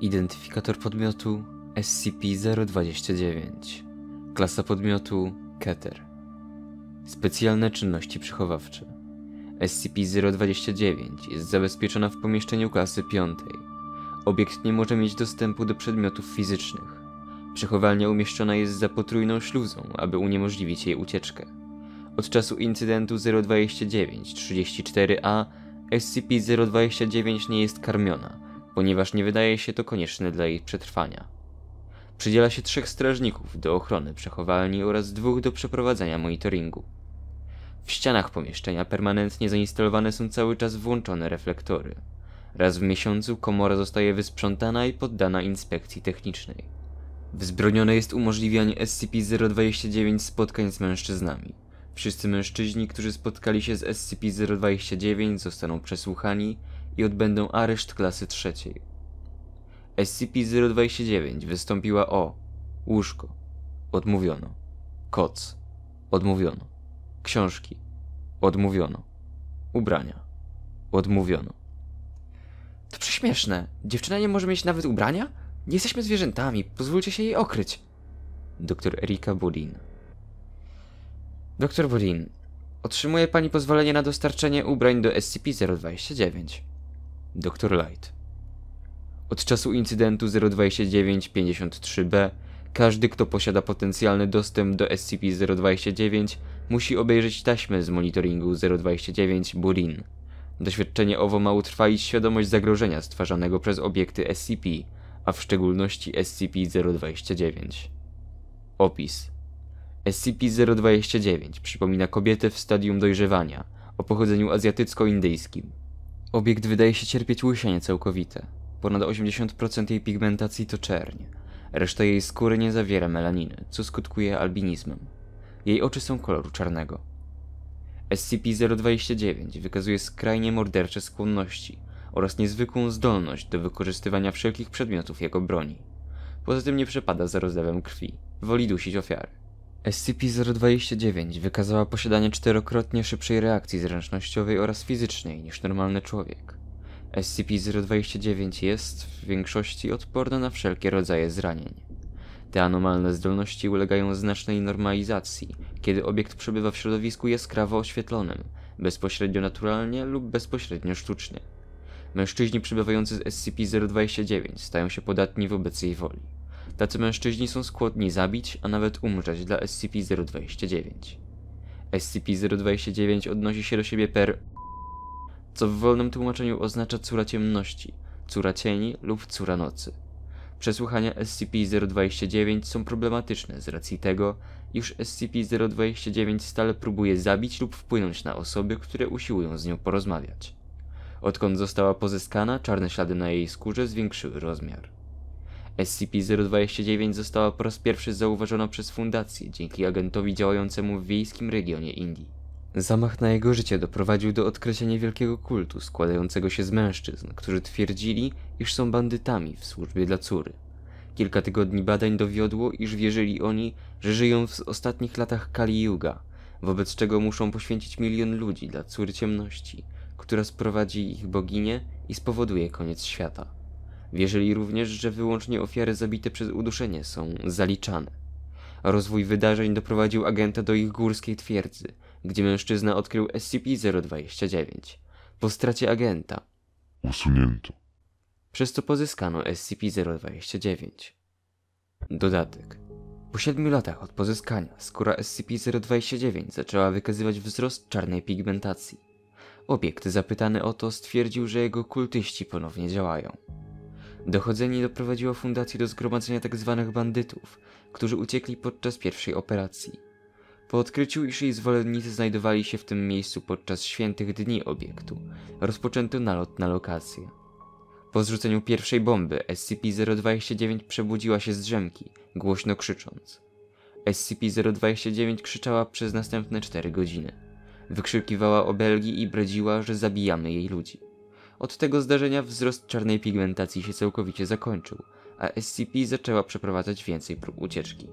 Identyfikator podmiotu SCP-029. Klasa podmiotu Keter. Specjalne czynności przechowawcze. SCP-029 jest zabezpieczona w pomieszczeniu klasy 5. Obiekt nie może mieć dostępu do przedmiotów fizycznych. Przechowalnia umieszczona jest za potrójną śluzą, aby uniemożliwić jej ucieczkę. Od czasu incydentu 029-34A SCP-029 nie jest karmiona – ponieważ nie wydaje się to konieczne dla ich przetrwania. Przydziela się trzech strażników do ochrony przechowalni oraz dwóch do przeprowadzenia monitoringu. W ścianach pomieszczenia permanentnie zainstalowane są cały czas włączone reflektory. Raz w miesiącu komora zostaje wysprzątana i poddana inspekcji technicznej. Wzbronione jest umożliwianie SCP-029 spotkań z mężczyznami. Wszyscy mężczyźni, którzy spotkali się z SCP-029 zostaną przesłuchani i odbędą areszt klasy trzeciej. SCP-029 wystąpiła o łóżko, odmówiono, koc, odmówiono, książki, odmówiono, ubrania, odmówiono. To prześmieszne. Dziewczyna nie może mieć nawet ubrania? Nie jesteśmy zwierzętami, pozwólcie się jej okryć. Doktor Erika Bolin. Doktor Bolin, otrzymuje pani pozwolenie na dostarczenie ubrań do SCP-029 dr Light. Od czasu incydentu 02953B każdy, kto posiada potencjalny dostęp do SCP-029, musi obejrzeć taśmę z monitoringu 029 Burin. Doświadczenie owo ma utrwalić świadomość zagrożenia stwarzanego przez obiekty SCP, a w szczególności SCP-029. Opis SCP-029 przypomina kobietę w stadium dojrzewania o pochodzeniu azjatycko-indyjskim. Obiekt wydaje się cierpieć łysienie całkowite. Ponad 80% jej pigmentacji to czerń. Reszta jej skóry nie zawiera melaniny, co skutkuje albinizmem. Jej oczy są koloru czarnego. SCP-029 wykazuje skrajnie mordercze skłonności oraz niezwykłą zdolność do wykorzystywania wszelkich przedmiotów jako broni. Poza tym nie przepada za rozlewem krwi, woli dusić ofiary. SCP-029 wykazała posiadanie czterokrotnie szybszej reakcji zręcznościowej oraz fizycznej niż normalny człowiek. SCP-029 jest w większości odporna na wszelkie rodzaje zranień. Te anomalne zdolności ulegają znacznej normalizacji, kiedy obiekt przebywa w środowisku jaskrawo oświetlonym, bezpośrednio naturalnie lub bezpośrednio sztucznie. Mężczyźni przebywający z SCP-029 stają się podatni wobec jej woli. Tacy mężczyźni są skłodni zabić, a nawet umrzeć dla SCP-029. SCP-029 odnosi się do siebie per co w wolnym tłumaczeniu oznacza córa ciemności, córa cieni lub córa nocy. Przesłuchania SCP-029 są problematyczne z racji tego, iż SCP-029 stale próbuje zabić lub wpłynąć na osoby, które usiłują z nią porozmawiać. Odkąd została pozyskana, czarne ślady na jej skórze zwiększyły rozmiar. SCP-029 została po raz pierwszy zauważona przez fundację dzięki agentowi działającemu w wiejskim regionie Indii. Zamach na jego życie doprowadził do odkrycia niewielkiego kultu składającego się z mężczyzn, którzy twierdzili, iż są bandytami w służbie dla córy. Kilka tygodni badań dowiodło, iż wierzyli oni, że żyją w ostatnich latach Kali Yuga, wobec czego muszą poświęcić milion ludzi dla córy ciemności, która sprowadzi ich boginię i spowoduje koniec świata. Wierzyli również, że wyłącznie ofiary zabite przez uduszenie są zaliczane. Rozwój wydarzeń doprowadził agenta do ich górskiej twierdzy, gdzie mężczyzna odkrył SCP-029. Po stracie agenta usunięto, przez co pozyskano SCP-029. Dodatek po siedmiu latach od pozyskania skóra SCP-029 zaczęła wykazywać wzrost czarnej pigmentacji. Obiekt zapytany o to stwierdził, że jego kultyści ponownie działają. Dochodzenie doprowadziło fundację do zgromadzenia tzw. Tak bandytów, którzy uciekli podczas pierwszej operacji. Po odkryciu, iż jej zwolennicy znajdowali się w tym miejscu podczas świętych dni obiektu, rozpoczęto nalot na lokację. Po zrzuceniu pierwszej bomby SCP-029 przebudziła się z drzemki, głośno krzycząc. SCP-029 krzyczała przez następne 4 godziny. Wykrzykiwała obelgi i bredziła, że zabijamy jej ludzi. Od tego zdarzenia wzrost czarnej pigmentacji się całkowicie zakończył, a SCP zaczęła przeprowadzać więcej prób ucieczki.